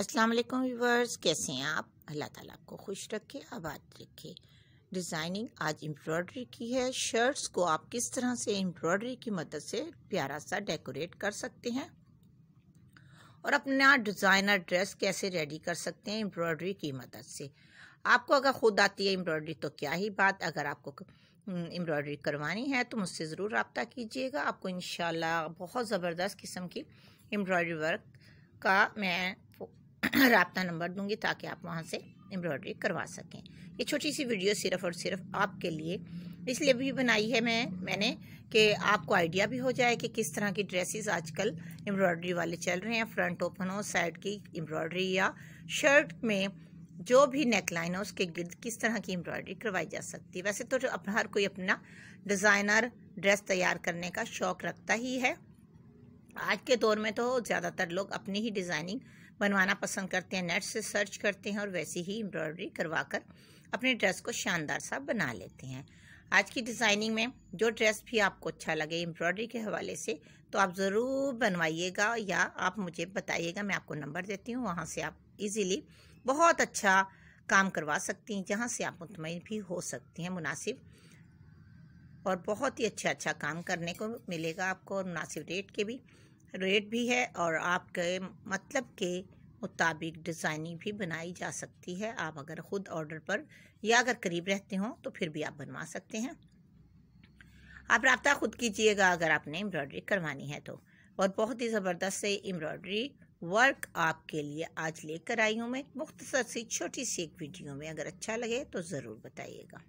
अस्सलाम वालेकुम व्यूवर्स कैसे हैं आप अल्लाह ताला आपको खुश रखे आबाद रखे डिज़ाइनिंग आज एम्ब्रॉयडरी की है शर्ट्स को आप किस तरह से एम्ब्रॉयडरी की मदद से प्यारा सा डेकोरेट कर सकते हैं और अपना डिज़ाइनर ड्रेस कैसे रेडी कर सकते हैं एम्ब्रॉयडरी की मदद से आपको अगर ख़ुद आती है एम्ब्रॉयडरी तो क्या ही बात अगर आपको एम्ब्रॉयडरी करवानी है तो मुझसे ज़रूर रबता कीजिएगा आपको इन बहुत ज़बरदस्त किस्म की एम्ब्रॉयडरी वर्क का मैं रबता नंबर दूंगी ताकि आप वहाँ से एम्ब्रॉयडरी करवा सकें ये छोटी सी वीडियो सिर्फ और सिर्फ आपके लिए इसलिए भी बनाई है मैं मैंने कि आपको आइडिया भी हो जाए कि किस तरह की ड्रेसेस आजकल एम्ब्रॉयडरी वाले चल रहे हैं फ्रंट ओपन हो साइड की एम्ब्रॉयडरी या शर्ट में जो भी नेक लाइन हो उसके गिर्द किस तरह की एम्ब्रॉयडरी करवाई जा सकती है वैसे तो हर कोई अपना डिज़ाइनर ड्रेस तैयार करने का शौक़ रखता ही है आज के दौर में तो ज़्यादातर लोग अपनी ही डिज़ाइनिंग बनवाना पसंद करते हैं नेट से सर्च करते हैं और वैसे ही एम्ब्रॉयडरी करवा कर अपने ड्रेस को शानदार सा बना लेते हैं आज की डिज़ाइनिंग में जो ड्रेस भी आपको अच्छा लगे एम्ब्रॉयडरी के हवाले से तो आप ज़रूर बनवाइएगा या आप मुझे बताइएगा मैं आपको नंबर देती हूँ वहाँ से आप इजीली बहुत अच्छा काम करवा सकती हैं जहाँ से आप मुतमिन भी हो सकती हैं मुनासिब और बहुत ही अच्छा अच्छा काम करने को मिलेगा आपको और मुनासिब रेट के भी रेट भी है और आपके मतलब के मुताबिक डिज़ाइनिंग भी बनाई जा सकती है आप अगर ख़ुद ऑर्डर पर या अगर करीब रहते हों तो फिर भी आप बनवा सकते हैं आप रबता ख़ुद कीजिएगा अगर आपने एम्ब्रॉयडरी करवानी है तो और बहुत ही ज़बरदस्त से एम्ब्रॉयडरी वर्क आपके लिए आज लेकर आई हूँ मैं मुख्तसर सी छोटी सी एक वीडियो में अगर अच्छा लगे तो ज़रूर बताइएगा